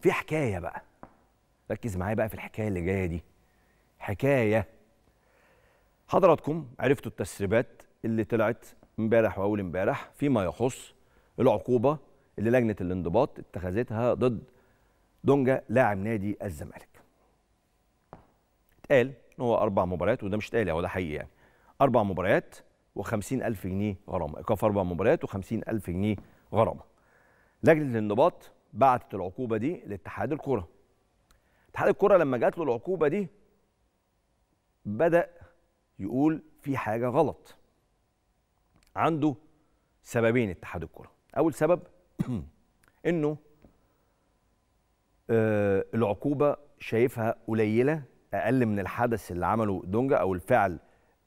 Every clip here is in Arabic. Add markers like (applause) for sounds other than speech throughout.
في حكايه بقى ركز معايا بقى في الحكايه اللي جايه دي حكايه حضراتكم عرفتوا التسريبات اللي طلعت امبارح واول امبارح فيما يخص العقوبه اللي لجنه الانضباط اتخذتها ضد دونجا لاعب نادي الزمالك اتقال ان هو اربع مباريات وده مش اتقال يعني، هو ده حقيقي يعني اربع مباريات و50 ألف جنيه غرامة إيقاف أربع مباريات و50 ألف جنيه غرامة لجنة الانضباط بعتت العقوبه دي لاتحاد الكره اتحاد الكره لما جات له العقوبه دي بدا يقول في حاجه غلط عنده سببين اتحاد الكره اول سبب (clears throat) انه آه العقوبه شايفها قليله اقل من الحدث اللي عمله دونجا او الفعل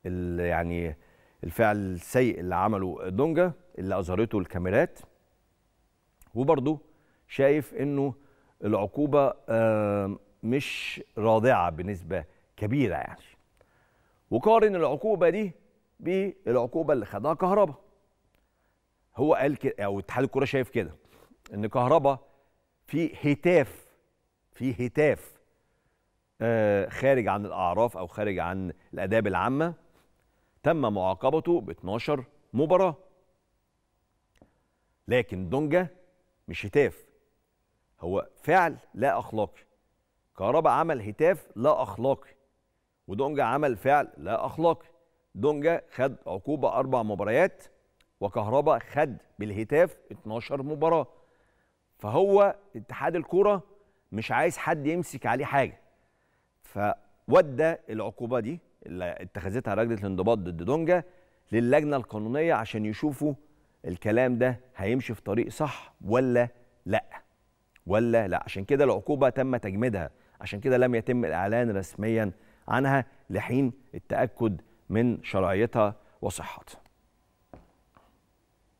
اللي يعني الفعل السيء اللي عمله دونجا اللي اظهرته الكاميرات وبرضه شايف انه العقوبه آه، مش راضعه بنسبه كبيره يعني وقارن العقوبه دي بالعقوبه اللي خدها كهربا هو قال كده او اتحاد الكوره شايف كده ان كهربا في هتاف في هتاف آه، خارج عن الاعراف او خارج عن الاداب العامه تم معاقبته ب 12 مباراه لكن دونجا مش هتاف هو فعل لا اخلاقي كهربا عمل هتاف لا اخلاقي ودونجا عمل فعل لا اخلاقي دونجا خد عقوبه اربع مباريات وكهربا خد بالهتاف 12 مباراه فهو اتحاد الكوره مش عايز حد يمسك عليه حاجه فودى العقوبه دي اللي اتخذتها لجنه الانضباط ضد دونجا للجنه القانونيه عشان يشوفوا الكلام ده هيمشي في طريق صح ولا لا ولا لا عشان كده العقوبة تم تجميدها عشان كده لم يتم الإعلان رسميا عنها لحين التأكد من شرعيتها وصحتها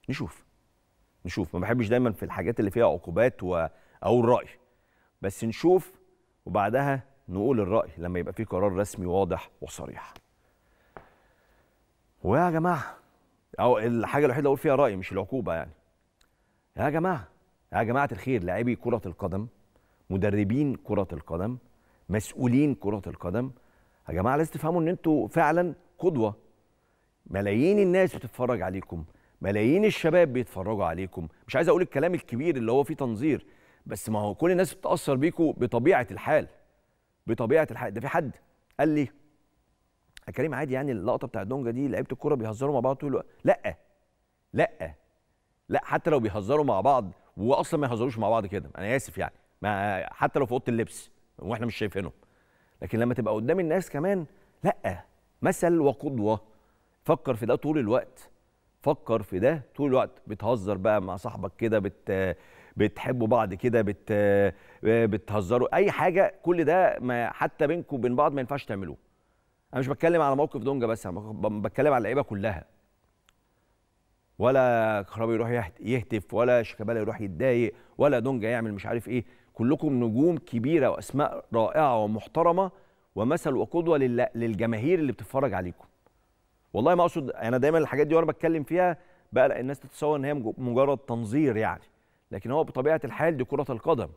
نشوف نشوف ما بحبش دايما في الحاجات اللي فيها عقوبات و... او الراي بس نشوف وبعدها نقول الراي لما يبقى في قرار رسمي واضح وصريح ويا جماعه او الحاجه الوحيده اللي اقول فيها راي مش العقوبه يعني يا جماعه يا جماعه الخير لاعبي كره القدم مدربين كره القدم مسؤولين كره القدم يا جماعه لازم تفهموا ان انتوا فعلا قدوه ملايين الناس بتتفرج عليكم ملايين الشباب بيتفرجوا عليكم مش عايز اقول الكلام الكبير اللي هو فيه تنظير بس ما هو كل الناس بتتاثر بيكم بطبيعه الحال بطبيعه الحال ده في حد قال لي يا كريم عادي يعني اللقطه بتاع دونجا دي لعيبه الكوره بيهزروا مع بعض طول الوقت لا لا لا حتى لو بيهزروا مع بعض واصلا ما يهزروش مع بعض كده انا اسف يعني ما حتى لو في اوضه اللبس واحنا مش شايفينهم لكن لما تبقى قدام الناس كمان لا مثل وقدوه فكر في ده طول الوقت فكر في ده طول الوقت بتهزر بقى مع صاحبك كده بت بتحبوا بعض كده بت بتهزروا اي حاجه كل ده ما حتى بينكم وبين بعض ما ينفعش تعملوه انا مش بتكلم على موقف دونجا بس انا بتكلم على اللعيبه كلها ولا كهربا يروح يهتف ولا شيكابالا يروح يتضايق ولا دونجا يعمل مش عارف ايه كلكم نجوم كبيره واسماء رائعه ومحترمه ومثل وقدوه للجماهير اللي بتتفرج عليكم والله ما اقصد انا دايما الحاجات دي وانا بتكلم فيها بقى الناس تتصور ان هي مجرد تنظير يعني لكن هو بطبيعه الحال دي كره القدم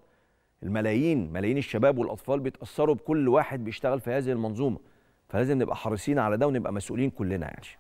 الملايين ملايين الشباب والاطفال بيتاثروا بكل واحد بيشتغل في هذه المنظومه فلازم نبقى حريصين على ده ونبقى مسؤولين كلنا يعني